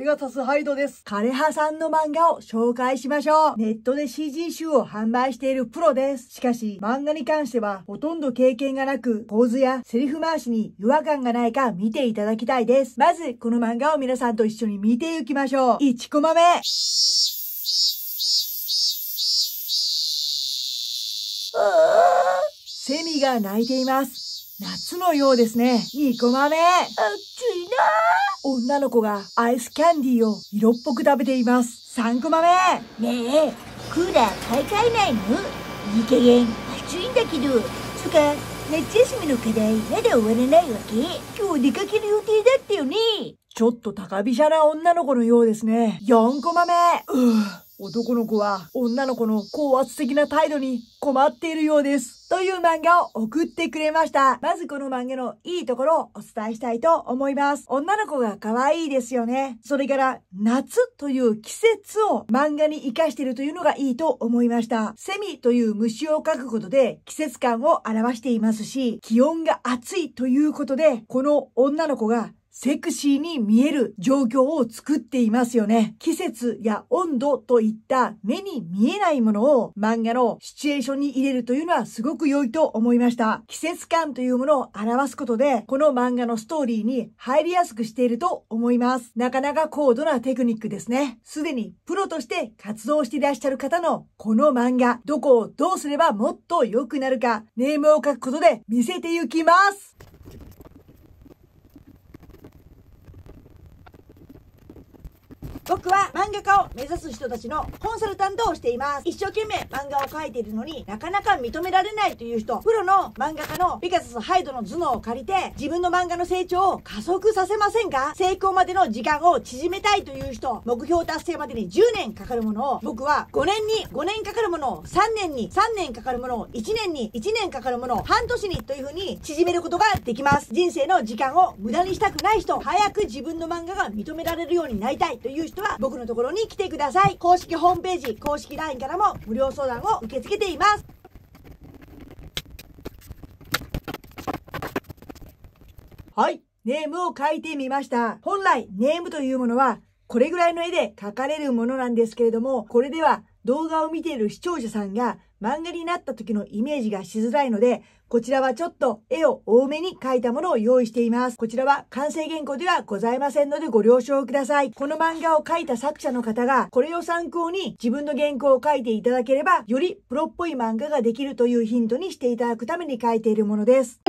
ペガサスハイドです。枯葉さんの漫画を紹介しましょう。ネットで CG 集を販売しているプロです。しかし、漫画に関してはほとんど経験がなく、構図やセリフ回しに違和感がないか見ていただきたいです。まず、この漫画を皆さんと一緒に見ていきましょう。1コマ目。セミが鳴いています。夏のようですね。ニコ豆。暑いな女の子がアイスキャンディーを色っぽく食べています。三個マ目。ねえ、クーラー買い替えないのいい加減。暑いんだけど。つか、夏休みの課題まだ終わらないわけ今日出かける予定だったよね。ちょっと高飛車な女の子のようですね。四個マ目。うぅ。男の子は女の子の高圧的な態度に困っているようです。という漫画を送ってくれました。まずこの漫画のいいところをお伝えしたいと思います。女の子が可愛いですよね。それから夏という季節を漫画に活かしているというのがいいと思いました。セミという虫を描くことで季節感を表していますし、気温が暑いということで、この女の子がセクシーに見える状況を作っていますよね。季節や温度といった目に見えないものを漫画のシチュエーションに入れるというのはすごく良いと思いました。季節感というものを表すことで、この漫画のストーリーに入りやすくしていると思います。なかなか高度なテクニックですね。すでにプロとして活動していらっしゃる方のこの漫画、どこをどうすればもっと良くなるか、ネームを書くことで見せていきます。僕は漫画家を目指す人たちのコンサルタントをしています。一生懸命漫画を描いているのになかなか認められないという人、プロの漫画家のピカサスハイドの頭脳を借りて自分の漫画の成長を加速させませんか成功までの時間を縮めたいという人、目標達成までに10年かかるものを、僕は5年に5年かかるものを、3年に3年かかるものを、1年に1年かかるものを、半年にというふうに縮めることができます。人生の時間を無駄にしたくない人、早く自分の漫画が認められるようになりたいという人、人は僕のところに来てください。公式ホームページ、公式 LINE からも無料相談を受け付けています。はい。ネームを書いてみました。本来、ネームというものは、これぐらいの絵で描かれるものなんですけれども、これでは動画を見ている視聴者さんが漫画になった時のイメージがしづらいので、こちらはちょっと絵を多めに描いたものを用意しています。こちらは完成原稿ではございませんのでご了承ください。この漫画を描いた作者の方が、これを参考に自分の原稿を書いていただければ、よりプロっぽい漫画ができるというヒントにしていただくために書いているものです。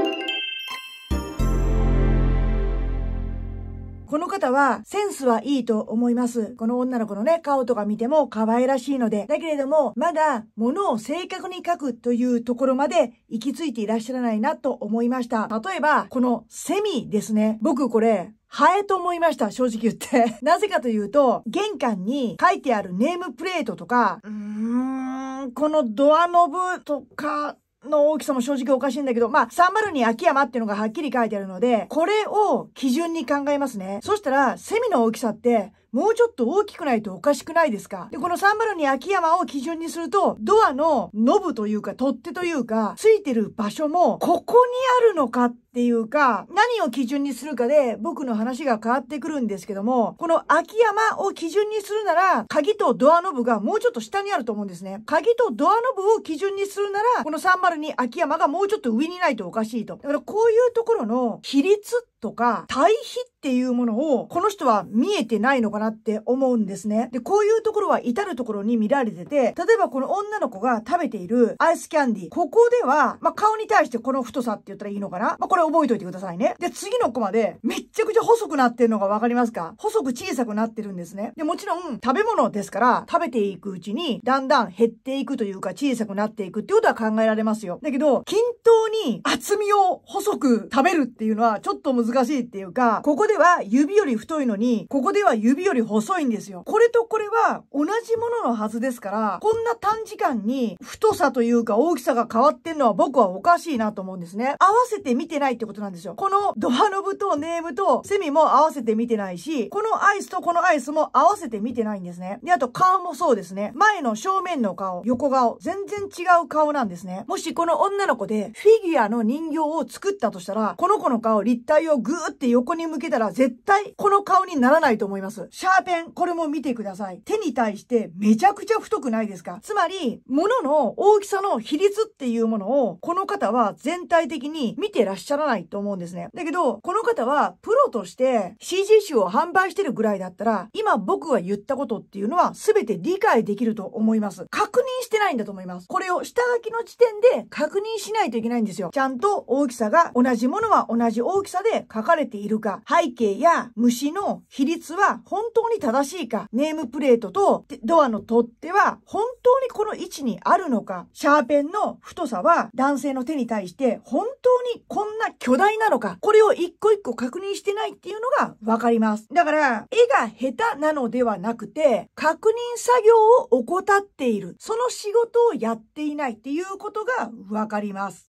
方はセンスはいいと思います。この女の子のね、顔とか見ても可愛らしいので。だけれども、まだ物を正確に書くというところまで行き着いていらっしゃらないなと思いました。例えば、このセミですね。僕これ、ハエと思いました、正直言って。なぜかというと、玄関に書いてあるネームプレートとか、うーん、このドアノブとか、の大きさも正直おかしいんだけど、まあ、302秋山っていうのがはっきり書いてあるので、これを基準に考えますね。そしたら、セミの大きさって、もうちょっと大きくないとおかしくないですかで、この302秋山を基準にすると、ドアのノブというか、取っ手というか、ついてる場所も、ここにあるのかっていうか、何を基準にするかで僕の話が変わってくるんですけども、この秋山を基準にするなら、鍵とドアノブがもうちょっと下にあると思うんですね。鍵とドアノブを基準にするなら、この302秋山がもうちょっと上にないとおかしいと。だからこういうところの比率とか、対比っていうものを、この人は見えてないのかなって思うんですね。で、こういうところは至るところに見られてて、例えばこの女の子が食べているアイスキャンディ、ここでは、まあ、顔に対してこの太さって言ったらいいのかなまあ、これ覚えておいてくださいね。で、次の子まで、めっちゃくちゃ細くなってるのがわかりますか細く小さくなってるんですね。で、もちろん、食べ物ですから、食べていくうちに、だんだん減っていくというか、小さくなっていくってことは考えられますよ。だけど、均等に厚みを細く食べるっていうのは、ちょっと難難しいっていうか、ここでは指より太いのに、ここでは指より細いんですよ。これとこれは同じもののはずですから、こんな短時間に太さというか大きさが変わってんのは僕はおかしいなと思うんですね。合わせて見てないってことなんですよ。このドアノブとネームとセミも合わせて見てないし、このアイスとこのアイスも合わせて見てないんですね。で、あと顔もそうですね。前の正面の顔、横顔、全然違う顔なんですね。もしこの女の子でフィギュアの人形を作ったとしたら、この子の顔立体をグーって横に向けたら絶対この顔にならないと思います。シャーペン、これも見てください。手に対してめちゃくちゃ太くないですかつまり、物の大きさの比率っていうものを、この方は全体的に見てらっしゃらないと思うんですね。だけど、この方はプロとして CG 集を販売してるぐらいだったら、今僕が言ったことっていうのは全て理解できると思います。確認してないんだと思います。これを下書きの時点で確認しないといけないんですよ。ちゃんと大きさが同じものは同じ大きさで書かれているか、背景や虫の比率は本当に正しいか、ネームプレートとドアの取っ手は本当にこの位置にあるのか、シャーペンの太さは男性の手に対して本当にこんな巨大なのか、これを一個一個確認してないっていうのがわかります。だから、絵が下手なのではなくて、確認作業を怠っている、その仕事をやっていないっていうことがわかります。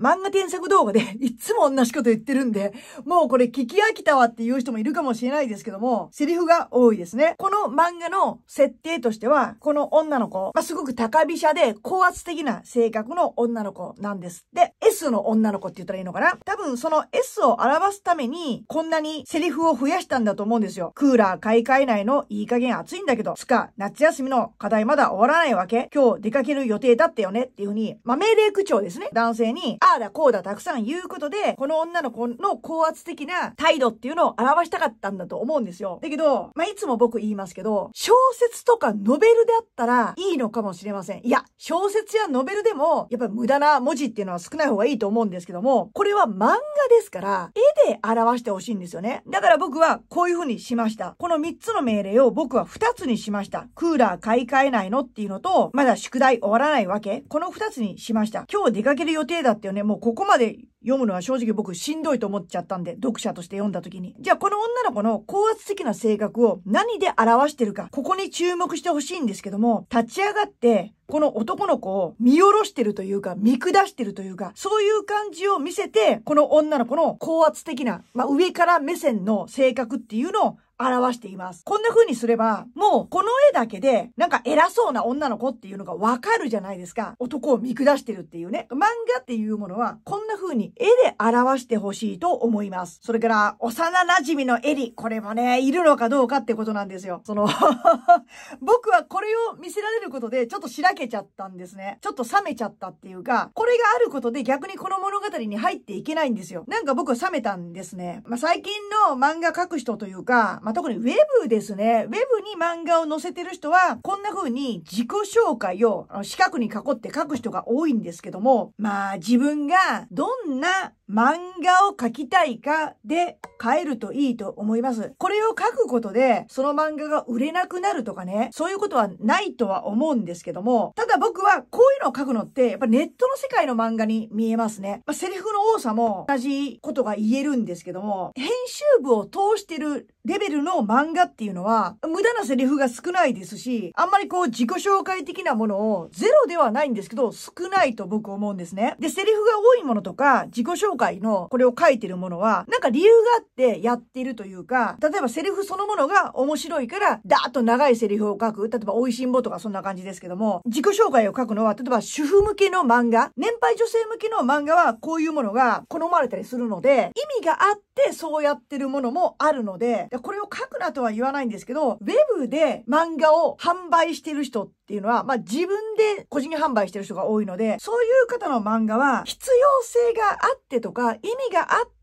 漫画添削動画で いつも同じこと言ってるんで、もうこれ聞き飽きたわっていう人もいるかもしれないですけども、セリフが多いですね。この漫画の設定としては、この女の子、まあ、すごく高飛車で高圧的な性格の女の子なんですで、S の女の子って言ったらいいのかな多分その S を表すために、こんなにセリフを増やしたんだと思うんですよ。クーラー買い替えないのいい加減暑いんだけど、つか、夏休みの課題まだ終わらないわけ今日出かける予定だったよねっていうふうに、まあ、命令口調ですね。男性に、ああだこうだたくさん言うことで、この女の子の高圧的な態度っていうのを表したかったんだと思うんですよ。だけど、まあ、いつも僕言いますけど、小説とかノベルであったらいいのかもしれません。いや、小説やノベルでも、やっぱ無駄な文字っていうのは少ない方がいいと思うんですけども、これは漫画ですから、絵で表してほしいんですよね。だから僕はこういう風にしました。この3つの命令を僕は2つにしました。クーラー買い替えないのっていうのと、まだ宿題終わらないわけ。この2つにしました。今日出かける予定だってよね、もうここまで読むのは正直僕しんどいと思っちゃったんで、読者として読んだ時に。じゃあこの女の子の高圧的な性格を何で表してるか、ここに注目してほしいんですけども、立ち上がってこの男の子を見下ろしてるというか、見下してるというか、そういう感じを見せて、この女の子の高圧的な、まあ、上から目線の性格っていうのを表しています。こんな風にすれば、もうこの絵だけで、なんか偉そうな女の子っていうのがわかるじゃないですか。男を見下してるっていうね。漫画っていうものは、こんな風に絵で表してほしいと思います。それから、幼馴染のエリ。これもね、いるのかどうかってことなんですよ。その 僕はこれを見せられることで、ちょっと白けちゃったんですね。ちょっと冷めちゃったっていうか、これがあることで逆にこの物語に入っていけないんですよ。なんか僕は冷めたんですね。まあ、最近の漫画描く人というか、まあ、特にウェブですね。ウェブに漫画を載せてる人は、こんな風に自己紹介を四角に囲って書く人が多いんですけども、まあ自分がどんな漫画を描きたいかで変えるといいと思います。これを書くことで、その漫画が売れなくなるとかね、そういうことはないとは思うんですけども、ただ僕はこういうのを書くのって、やっぱネットの世界の漫画に見えますね。まあ、セリフの多さも同じことが言えるんですけども、編集部を通してるレベルの漫画っていうのは、無駄なセリフが少ないですし、あんまりこう自己紹介的なものをゼロではないんですけど、少ないと僕思うんですね。で、セリフが多いものとか、自己紹介今回のこれを書いてるものは、なんか理由があってやってるというか、例えばセリフそのものが面白いから、ダーッと長いセリフを書く。例えば、美味しんぼとかそんな感じですけども、自己紹介を書くのは、例えば主婦向けの漫画、年配女性向けの漫画はこういうものが好まれたりするので、意味があってそうやってるものもあるので、これを書くなとは言わないんですけど、ウェブで漫画を販売してる人って、っていうのは、まあ、自分で個人販売してる人が多いので、そういう方の漫画は必要性があってとか、意味があって、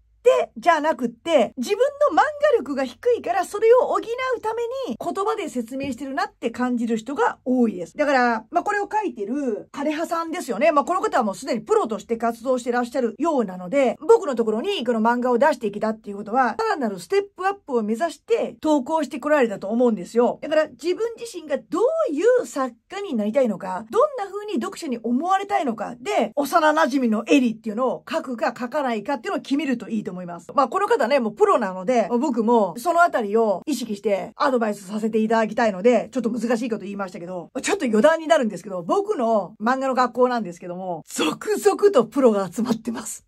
じゃなくって、自分の漫画力が低いから、それを補うために、言葉で説明してるなって感じる人が多いです。だから、まあ、これを書いてる、枯葉さんですよね。まあ、この方はもうすでにプロとして活動してらっしゃるようなので、僕のところにこの漫画を出してきたっていうことは、さらなるステップアップを目指して投稿してこられたと思うんですよ。だから、自分自身がどういう作家になりたいのか、どんな風に読者に思われたいのかで、幼馴染のエリっていうのを書くか書かないかっていうのを決めるといいと思います。まあ、この方ね、もうプロなので、僕もそのあたりを意識してアドバイスさせていただきたいので、ちょっと難しいこと言いましたけど、ちょっと余談になるんですけど、僕の漫画の学校なんですけども、続々とプロが集まってます。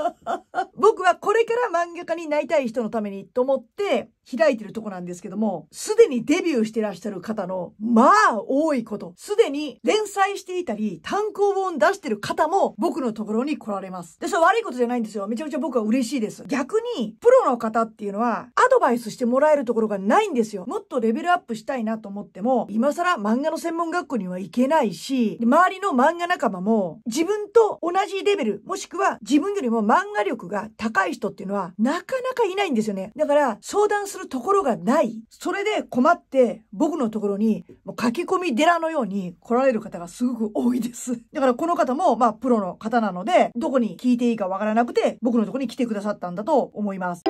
僕はこれから漫画家になりたい人のためにと思って開いてるとこなんですけども、すでにデビューしてらっしゃる方の、まあ多いこと、すでに連載していたり、単行本出してる方も僕のところに来られます。で、それ悪いことじゃないんですよ。めちゃくちゃ僕は嬉しいしいです。逆に、プロの方っていうのは、アドバイスしてもらえるところがないんですよ。もっとレベルアップしたいなと思っても、今更漫画の専門学校には行けないし、周りの漫画仲間も、自分と同じレベル、もしくは自分よりも漫画力が高い人っていうのは、なかなかいないんですよね。だから、相談するところがない。それで困って、僕のところに、もう駆け込み寺のように来られる方がすごく多いです。だから、この方も、まあ、プロの方なので、どこに聞いていいかわからなくて、僕のところに来てください。さったんだと思います。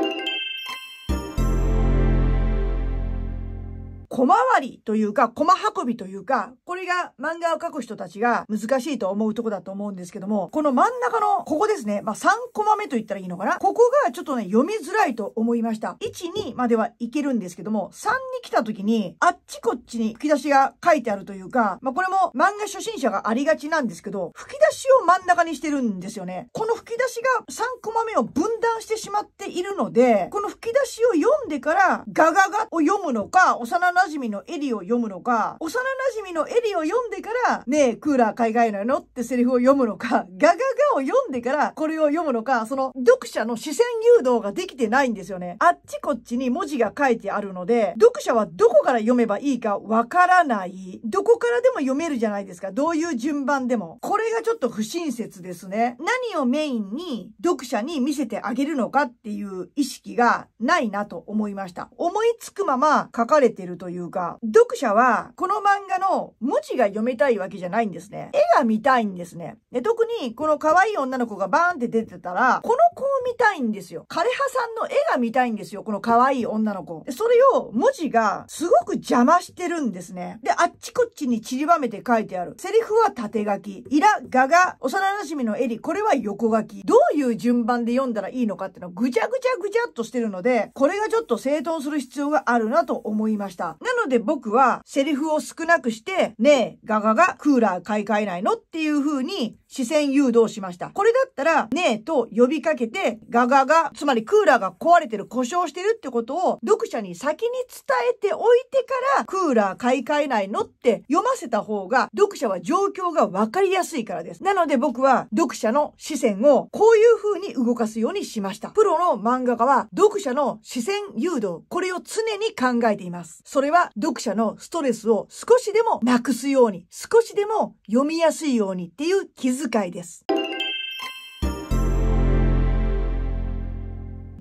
小回りというか、駒運びというか、これが漫画を描く人たちが難しいと思うとこだと思うんですけども、この真ん中の、ここですね。まあ、3コマ目と言ったらいいのかなここがちょっとね、読みづらいと思いました。1、2まではいけるんですけども、3に来た時に、あっちこっちに吹き出しが書いてあるというか、まあ、これも漫画初心者がありがちなんですけど、吹き出しを真ん中にしてるんですよね。この吹き出しが3コマ目を分断してしまっているので、この吹き出しを読んでから、ガガガを読むのか、幼な馴染みのエリを読むのか、幼馴染のエリを読んでから、ねえ、クーラー海外替えなのってセリフを読むのか、ガガガを読んでからこれを読むのか、その読者の視線誘導ができてないんですよね。あっちこっちに文字が書いてあるので、読者はどこから読めばいいかわからない。どこからでも読めるじゃないですか。どういう順番でも。これがちょっと不親切ですね。何をメインに読者に見せてあげるのかっていう意識がないなと思いました。思いつくまま書かれてるといういうか、読者はこの漫画の文字が読みたいわけじゃないんですね。絵が見たいんですね。で特にこの可愛い女の子がバーンって出てたら、この子を見たいんですよ。枯葉さんの絵が見たいんですよ。この可愛い女の子。それを文字がすごく邪魔してるんですね。で、あっちこっちに散りばめて書いてある。セリフは縦書き。イラ、ガガ、幼馴染のエリ、これは横書き。どうういう順番で読んだらいいのかっていうのはぐちゃぐちゃぐちゃっとしてるので、これがちょっと整頓する必要があるなと思いました。なので僕はセリフを少なくして、ねえ、ガガがクーラー買い替えないのっていう風に視線誘導しました。これだったら、ねえと呼びかけて、ガガが、つまりクーラーが壊れてる、故障してるってことを読者に先に伝えておいてから、クーラー買い替えないのって読ませた方が、読者は状況がわかりやすいからです。なので僕は読者の視線を、こういう風に動かすようにしました。プロの漫画家は読者の視線誘導、これを常に考えています。それは読者のストレスを少しでもなくすように、少しでも読みやすいようにっていう気遣いです。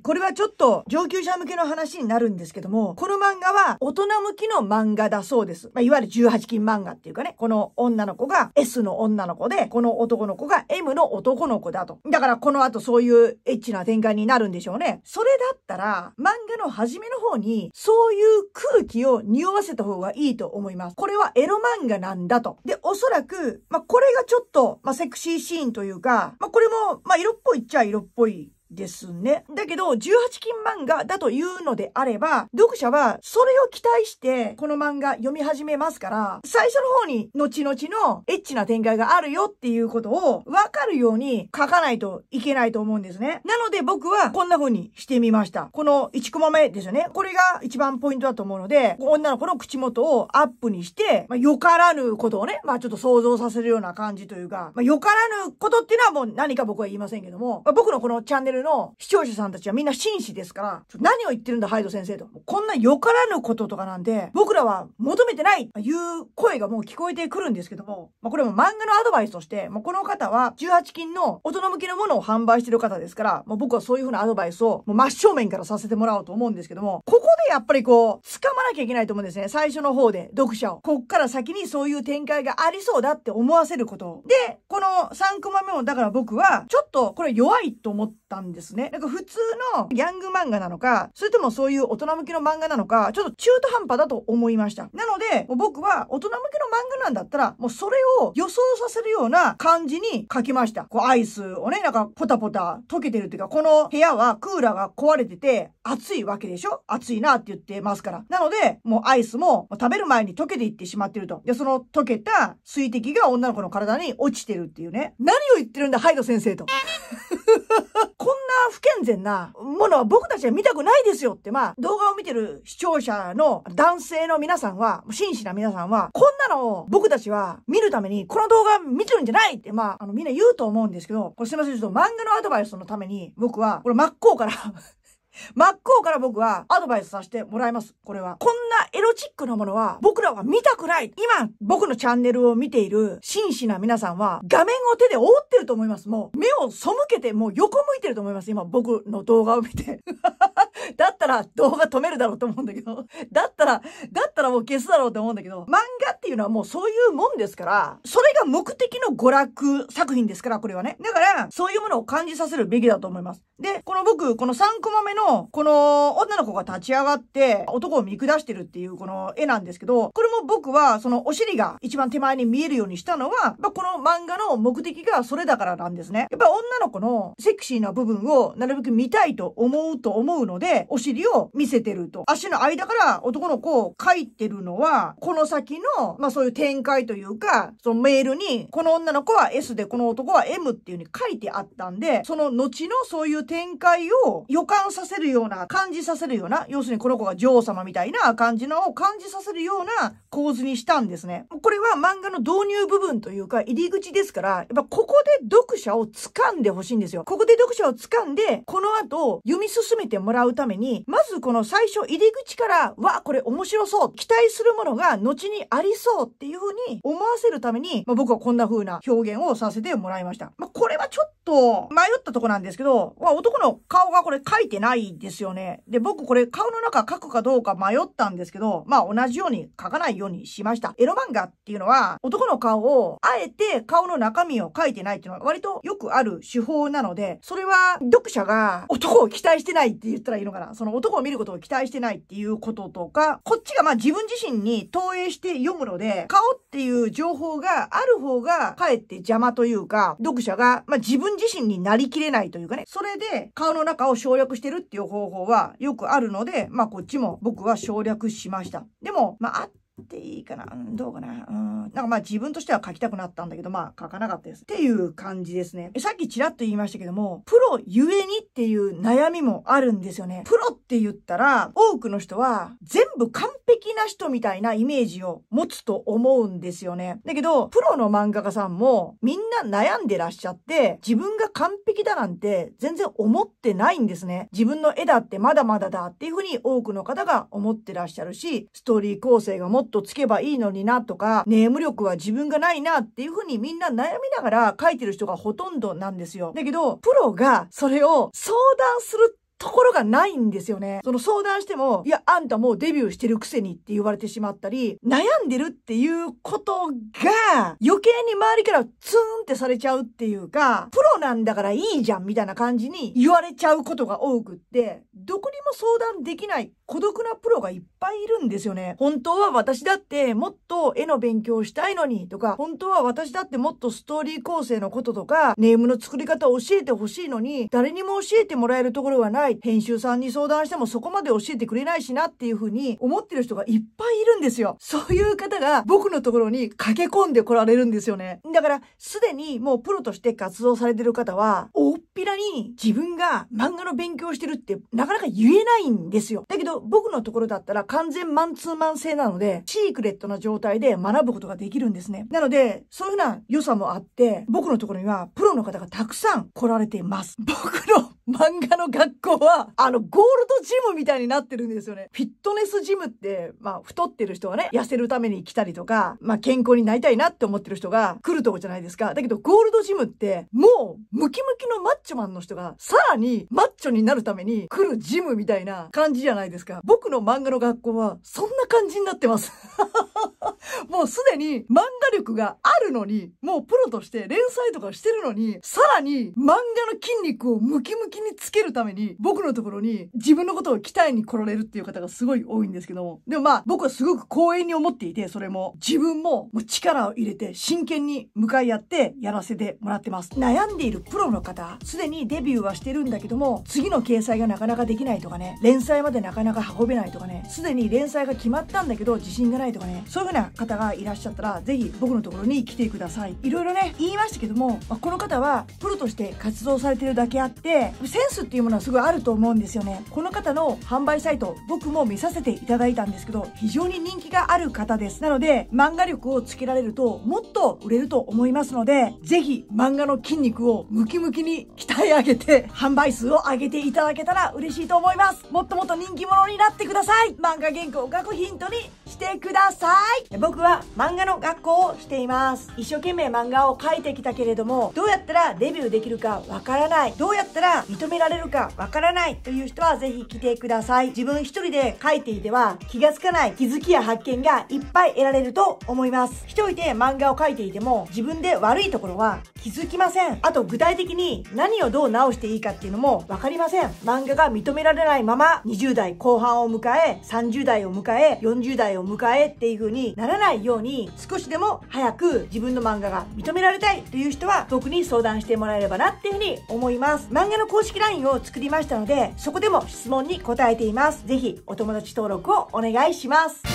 これはちょっと上級者向けの話になるんですけども、この漫画は大人向きの漫画だそうです。まあ、いわゆる18禁漫画っていうかね、この女の子が S の女の子で、この男の子が M の男の子だと。だからこの後そういうエッチな展開になるんでしょうね。それだったら、漫画の初めの方に、そういう空気を匂わせた方がいいと思います。これはエロ漫画なんだと。で、おそらく、まあ、これがちょっと、まあ、セクシーシーンというか、まあ、これも、まあ、色っぽいっちゃ色っぽいですね。だけど、18金漫画だというのであれば、読者はそれを期待して、この漫画読み始めますから、最初の方に、後々のエッチな展開があるよっていうことを、わかるように書かないといけないと思うんですね。なので僕は、こんな風にしてみました。この1コマ目ですよね。これが一番ポイントだと思うので、女の子の口元をアップにして、まあ、よからぬことをね、まあちょっと想像させるような感じというか、まあ、よからぬことっていうのはもう何か僕は言いませんけども、まあ、僕のこのチャンネルの視聴者さんたちはみんな紳士ですから、何を言ってるんだ、ハイド先生と。こんなよからぬこととかなんで、僕らは求めてないという声がもう聞こえてくるんですけども、まあ、これも漫画のアドバイスとして、もうこの方は18金の大人向けのものを販売してる方ですから、もう僕はそういう風なアドバイスをもう真正面からさせてもらおうと思うんですけども、ここでやっぱりこう、掴まなきゃいけないと思うんですね。最初の方で読者を。こっから先にそういう展開がありそうだって思わせること。で、この3コマ目もだから僕は、ちょっとこれ弱いと思ったんでですね。なんか普通のギャング漫画なのか、それともそういう大人向きの漫画なのか、ちょっと中途半端だと思いました。なので、僕は大人向けの漫画なんだったら、もうそれを予想させるような感じに書きました。こうアイスをね、なんかポタポタ溶けてるっていうか、この部屋はクーラーが壊れてて暑いわけでしょ暑いなって言ってますから。なので、もうアイスも食べる前に溶けていってしまってると。で、その溶けた水滴が女の子の体に落ちてるっていうね。何を言ってるんだ、ハイド先生と。こ ん不健全なものは僕たちは見たくないですよって、まあ、動画を見てる視聴者の男性の皆さんは、真摯な皆さんは、こんなのを僕たちは見るために、この動画見てるんじゃないって、まあ、あの、みんな言うと思うんですけど、これすいません、ちょっと漫画のアドバイスのために、僕は、これ真っ向から真っ向から僕はアドバイスさせてもらいます。これは。こんなエロチックなものは僕らは見たくない。今、僕のチャンネルを見ている真摯な皆さんは画面を手で覆ってると思います。もう目を背けてもう横向いてると思います。今僕の動画を見て。だったら動画止めるだろうと思うんだけど、だったら、だったらもう消すだろうと思うんだけど、漫画っていうのはもうそういうもんですから、それが目的の娯楽作品ですから、これはね。だから、そういうものを感じさせるべきだと思います。で、この僕、この3コマ目の、この女の子が立ち上がって、男を見下してるっていうこの絵なんですけど、これも僕は、そのお尻が一番手前に見えるようにしたのは、まあ、この漫画の目的がそれだからなんですね。やっぱ女の子のセクシーな部分をなるべく見たいと思うと思うので、お尻を見せてると。足の間から男の子を書いてるのは、この先の、まあそういう展開というか、そのメールに、この女の子は S で、この男は M っていう風に書いてあったんで、その後のそういう展開を予感させるような、感じさせるような、要するにこの子が女王様みたいな感じのを感じさせるような構図にしたんですね。これは漫画の導入部分というか、入り口ですから、やっぱここで読者を掴んでほしいんですよ。ここで読者を掴んで、この後読み進めてもらうためために、まずこの最初入り口から、わ、これ面白そう、期待するものが後にありそうっていう風に思わせるために、まあ、僕はこんな風な表現をさせてもらいました。まあ、これはちょっと迷ったとこなんですけど、まあ、男の顔がこれ書いてないですよね。で、僕これ顔の中書くかどうか迷ったんですけど、まあ同じように書かないようにしました。エロ漫画っていうのは、男の顔を、あえて顔の中身を書いてないっていうのは割とよくある手法なので、それは読者が男を期待してないって言ったらいいのかな、その男を見ることを期待してないっていうこととか、こっちがまあ自分自身に投影して読むので、顔っていう情報がある方がかえって邪魔というか、読者がまあ自分自身になりきれないというかね、それで顔の中を省略してるっていう方法はよくあるので、まあこっちも僕は省略しました。でも、まあっていいかな、うん、どうかな、うん、なんかまあ自分としては書きたくなったんだけど、まあ書かなかったです。っていう感じですね。さっきちらっと言いましたけども、プロゆえにっていう悩みもあるんですよね。プロって言ったら、多くの人は全部完璧な人みたいなイメージを持つと思うんですよね。だけど、プロの漫画家さんもみんな悩んでらっしゃって、自分が完璧だなんて全然思ってないんですね。自分の絵だってまだまだだっていうふうに多くの方が思ってらっしゃるし、ストーリー構成がもっっとつけばいいのになとか、ネーム力は自分がないなっていう風にみんな悩みながら書いてる人がほとんどなんですよ。だけど、プロがそれを相談するってところがないんですよね。その相談しても、いや、あんたもうデビューしてるくせにって言われてしまったり、悩んでるっていうことが、余計に周りからツーンってされちゃうっていうか、プロなんだからいいじゃんみたいな感じに言われちゃうことが多くって、どこにも相談できない孤独なプロがいっぱいいるんですよね。本当は私だってもっと絵の勉強したいのにとか、本当は私だってもっとストーリー構成のこととか、ネームの作り方を教えてほしいのに、誰にも教えてもらえるところはないい。編集さんに相談してもそこまで教えてくれないしなっていうふうに思ってる人がいっぱいいるんですよ。そういう方が僕のところに駆け込んで来られるんですよね。だから、すでにもうプロとして活動されてる方は、大っぴらに自分が漫画の勉強してるってなかなか言えないんですよ。だけど、僕のところだったら完全マンツーマン制なので、シークレットな状態で学ぶことができるんですね。なので、そういうふうな良さもあって、僕のところにはプロの方がたくさん来られています。僕の漫画の学校は、あの、ゴールドジムみたいになってるんですよね。フィットネスジムって、まあ、太ってる人がね、痩せるために来たりとか、まあ、健康になりたいなって思ってる人が来るとこじゃないですか。だけど、ゴールドジムって、もう、ムキムキのマッチョマンの人が、さらに、マッチョになるために来るジムみたいな感じじゃないですか。僕の漫画の学校は、そんな感じになってます。もうすでに漫画力があるのに、もうプロとして連載とかしてるのに、さらに漫画の筋肉をムキムキ先につけるために、僕のところに自分のことを鍛えに来られるっていう方がすごい多いんですけども。でもまあ、僕はすごく光栄に思っていて、それも、自分ももう力を入れて真剣に向かい合ってやらせてもらってます。悩んでいるプロの方、すでにデビューはしてるんだけども、次の掲載がなかなかできないとかね、連載までなかなか運べないとかね、すでに連載が決まったんだけど自信がないとかね、そういう風な方がいらっしゃったら、ぜひ僕のところに来てください。いろいろね、言いましたけども、まあ、この方はプロとして活動されてるだけあって、センスっていうものはすごいあると思うんですよねこの方の販売サイト僕も見させていただいたんですけど非常に人気がある方ですなので漫画力をつけられるともっと売れると思いますのでぜひ漫画の筋肉をムキムキに鍛え上げて販売数を上げていただけたら嬉しいと思いますもっともっと人気者になってください漫画原稿を書くヒントにしてください僕は漫画の学校をしています一生懸命漫画を描いてきたけれどもどうやったらデビューできるかわからないどうやったら認められるかわからないという人はぜひ来てください。自分一人で書いていては気がつかない気づきや発見がいっぱい得られると思います。一人で漫画を描いていても自分で悪いところは気づきません。あと具体的に何をどう直していいかっていうのもわかりません。漫画が認められないまま20代後半を迎え、30代を迎え、40代を迎えっていう風にならないように少しでも早く自分の漫画が認められたいという人は僕に相談してもらえればなっていう風に思います。漫画の公式 LINE を作りましたので、そこでも質問に答えています。ぜひお友達登録をお願いします。